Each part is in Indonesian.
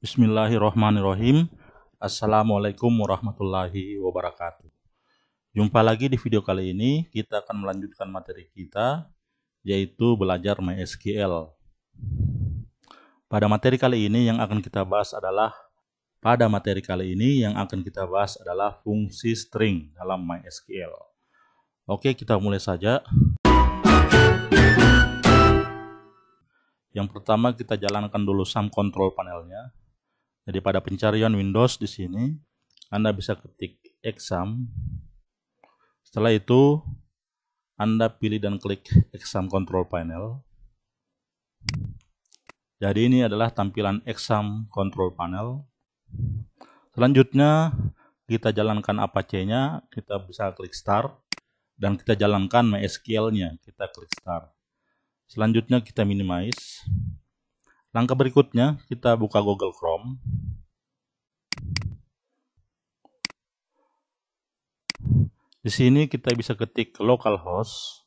Bismillahirrahmanirrahim. Assalamualaikum warahmatullahi wabarakatuh. Jumpa lagi di video kali ini, kita akan melanjutkan materi kita, yaitu belajar MySQL. Pada materi kali ini yang akan kita bahas adalah pada materi kali ini yang akan kita bahas adalah fungsi string dalam MySQL. Oke, kita mulai saja. Yang pertama kita jalankan dulu sum control panelnya jadi pada pencarian Windows di sini, Anda bisa ketik exam. Setelah itu, Anda pilih dan klik exam control panel. Jadi ini adalah tampilan exam control panel. Selanjutnya, kita jalankan Apache-nya, kita bisa klik start dan kita jalankan MySQL-nya, kita klik start. Selanjutnya kita minimize. Langkah berikutnya, kita buka Google Chrome. Di sini kita bisa ketik localhost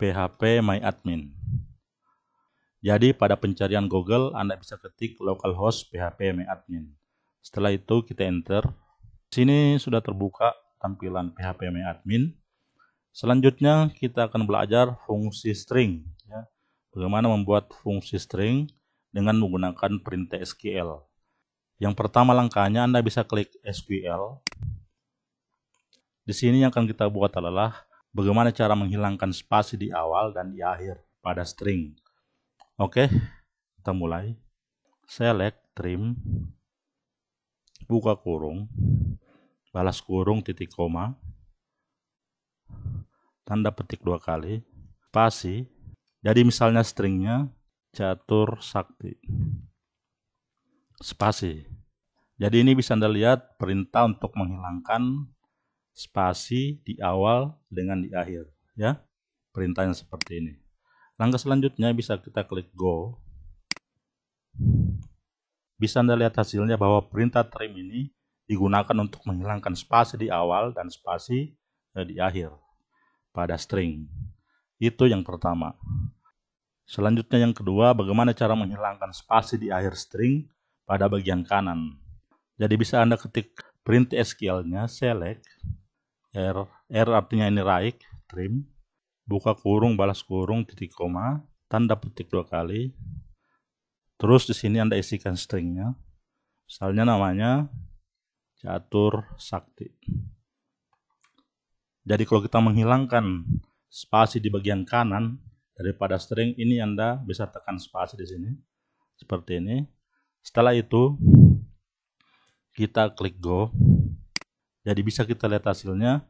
php myadmin. Jadi pada pencarian Google Anda bisa ketik localhost php myadmin. Setelah itu kita enter. Di Sini sudah terbuka tampilan php myadmin. Selanjutnya kita akan belajar fungsi string. Bagaimana membuat fungsi string dengan menggunakan perintah SQL. Yang pertama langkahnya Anda bisa klik SQL. Di sini yang akan kita buat adalah bagaimana cara menghilangkan spasi di awal dan di akhir pada string. Oke, kita mulai. Select trim buka kurung balas kurung titik koma tanda petik dua kali spasi jadi misalnya stringnya catur sakti. Spasi. Jadi ini bisa Anda lihat perintah untuk menghilangkan spasi di awal dengan di akhir. ya Perintahnya seperti ini. Langkah selanjutnya bisa kita klik go. Bisa Anda lihat hasilnya bahwa perintah trim ini digunakan untuk menghilangkan spasi di awal dan spasi eh, di akhir pada string. Itu yang pertama. Selanjutnya yang kedua, bagaimana cara menghilangkan spasi di akhir string pada bagian kanan. Jadi bisa Anda ketik print SQL-nya, select, R, R artinya ini raik, trim, buka kurung, balas kurung, titik koma, tanda petik dua kali, terus di sini Anda isikan stringnya, misalnya namanya catur sakti. Jadi kalau kita menghilangkan spasi di bagian kanan daripada string ini Anda bisa tekan spasi di sini seperti ini. Setelah itu kita klik go. Jadi bisa kita lihat hasilnya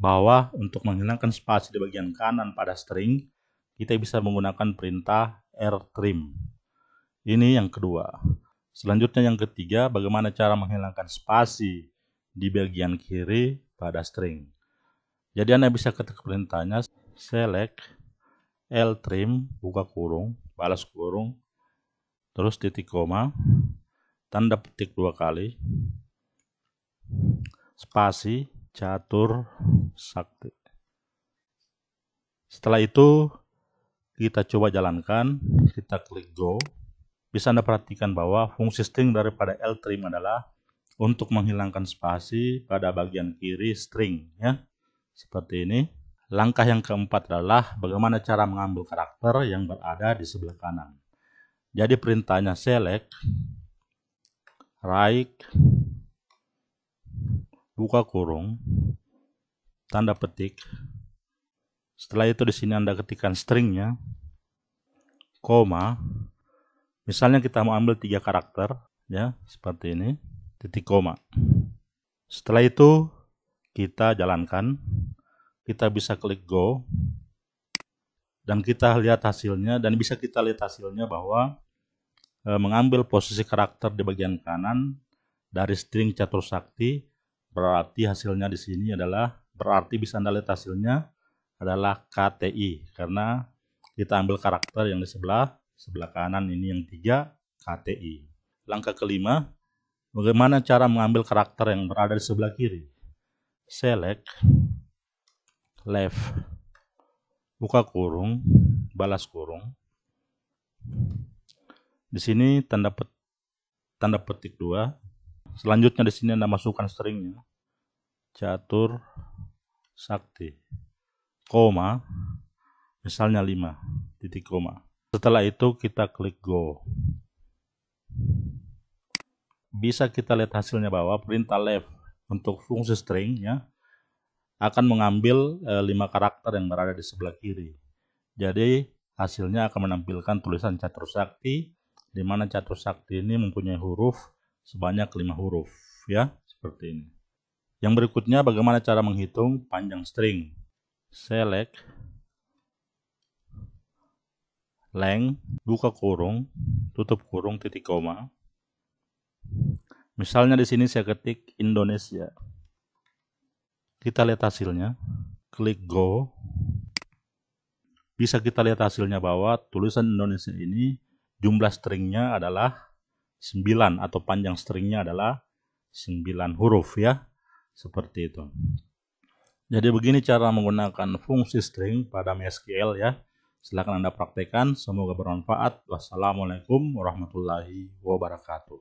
bahwa untuk menghilangkan spasi di bagian kanan pada string kita bisa menggunakan perintah r trim. Ini yang kedua. Selanjutnya yang ketiga, bagaimana cara menghilangkan spasi di bagian kiri pada string. Jadi Anda bisa ketik perintahnya select L trim buka kurung balas kurung terus titik koma tanda petik dua kali spasi catur sakti setelah itu kita coba jalankan kita klik go bisa anda perhatikan bahwa fungsi string daripada L trim adalah untuk menghilangkan spasi pada bagian kiri string ya seperti ini Langkah yang keempat adalah bagaimana cara mengambil karakter yang berada di sebelah kanan. Jadi perintahnya select, right, buka kurung, tanda petik. Setelah itu di sini Anda ketikkan stringnya, koma. Misalnya kita mau ambil tiga karakter, ya seperti ini, titik koma. Setelah itu kita jalankan kita bisa klik go dan kita lihat hasilnya dan bisa kita lihat hasilnya bahwa e, mengambil posisi karakter di bagian kanan dari string catur sakti berarti hasilnya di sini adalah berarti bisa Anda lihat hasilnya adalah KTI karena kita ambil karakter yang di sebelah sebelah kanan ini yang tiga KTI. Langkah kelima, bagaimana cara mengambil karakter yang berada di sebelah kiri? Select left buka kurung balas kurung di sini tanda pet, tanda petik dua selanjutnya di sini anda masukkan stringnya catur sakti koma misalnya 5 titik koma setelah itu kita klik go bisa kita lihat hasilnya bahwa perintah left untuk fungsi string ya akan mengambil e, lima karakter yang berada di sebelah kiri. Jadi hasilnya akan menampilkan tulisan catur sakti, di mana catur sakti ini mempunyai huruf sebanyak lima huruf, ya seperti ini. Yang berikutnya bagaimana cara menghitung panjang string. Select length buka kurung tutup kurung titik koma. Misalnya di sini saya ketik Indonesia. Kita lihat hasilnya. Klik go. Bisa kita lihat hasilnya bahwa tulisan Indonesia ini jumlah stringnya adalah 9 atau panjang stringnya adalah 9 huruf ya. Seperti itu. Jadi begini cara menggunakan fungsi string pada MySQL ya. Silahkan Anda praktekkan. Semoga bermanfaat. Wassalamualaikum warahmatullahi wabarakatuh.